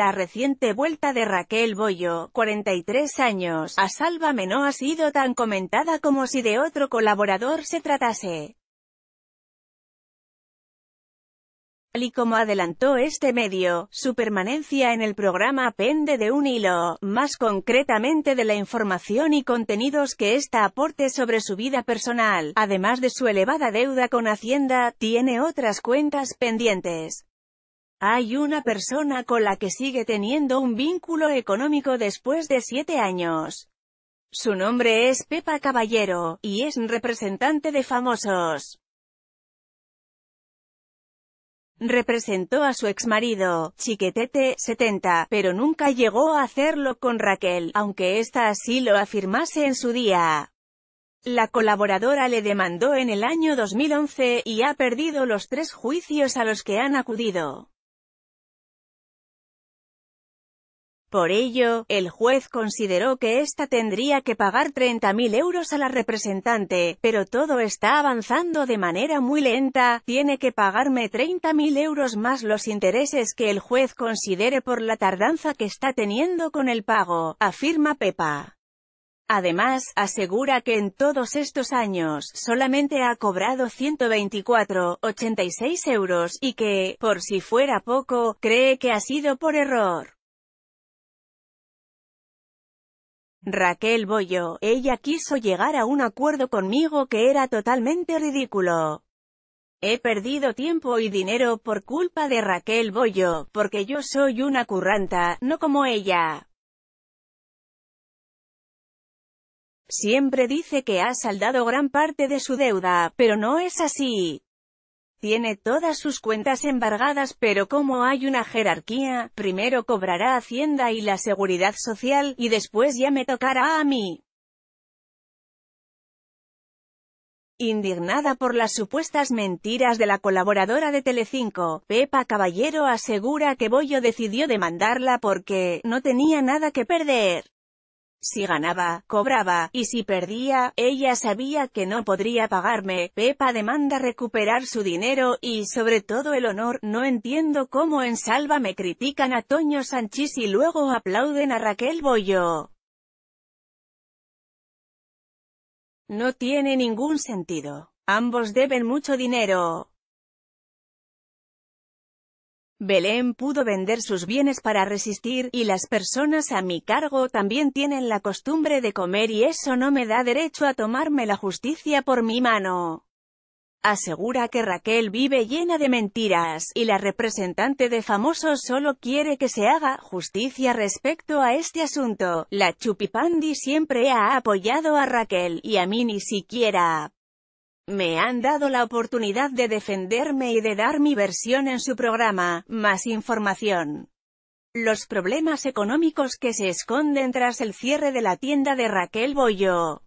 La reciente vuelta de Raquel Bollo, 43 años, a Sálvame no ha sido tan comentada como si de otro colaborador se tratase. y como adelantó este medio, su permanencia en el programa pende de un hilo, más concretamente de la información y contenidos que ésta aporte sobre su vida personal, además de su elevada deuda con Hacienda, tiene otras cuentas pendientes. Hay una persona con la que sigue teniendo un vínculo económico después de siete años. Su nombre es Pepa Caballero, y es representante de famosos. Representó a su exmarido, Chiquetete, 70, pero nunca llegó a hacerlo con Raquel, aunque ésta así lo afirmase en su día. La colaboradora le demandó en el año 2011, y ha perdido los tres juicios a los que han acudido. Por ello, el juez consideró que ésta tendría que pagar 30.000 euros a la representante, pero todo está avanzando de manera muy lenta, tiene que pagarme 30.000 euros más los intereses que el juez considere por la tardanza que está teniendo con el pago, afirma Pepa. Además, asegura que en todos estos años, solamente ha cobrado 124,86 euros, y que, por si fuera poco, cree que ha sido por error. Raquel Boyo, ella quiso llegar a un acuerdo conmigo que era totalmente ridículo. He perdido tiempo y dinero por culpa de Raquel Boyo, porque yo soy una curranta, no como ella. Siempre dice que ha saldado gran parte de su deuda, pero no es así. Tiene todas sus cuentas embargadas pero como hay una jerarquía, primero cobrará Hacienda y la Seguridad Social, y después ya me tocará a mí. Indignada por las supuestas mentiras de la colaboradora de Telecinco, Pepa Caballero asegura que Bollo decidió demandarla porque «no tenía nada que perder». Si ganaba, cobraba, y si perdía, ella sabía que no podría pagarme. Pepa demanda recuperar su dinero y, sobre todo, el honor. No entiendo cómo en Salva me critican a Toño Sanchis y luego aplauden a Raquel Boyo. No tiene ningún sentido. Ambos deben mucho dinero. Belén pudo vender sus bienes para resistir, y las personas a mi cargo también tienen la costumbre de comer y eso no me da derecho a tomarme la justicia por mi mano. Asegura que Raquel vive llena de mentiras, y la representante de famosos solo quiere que se haga justicia respecto a este asunto. La Chupipandi siempre ha apoyado a Raquel, y a mí ni siquiera. Me han dado la oportunidad de defenderme y de dar mi versión en su programa. Más información. Los problemas económicos que se esconden tras el cierre de la tienda de Raquel Boyo.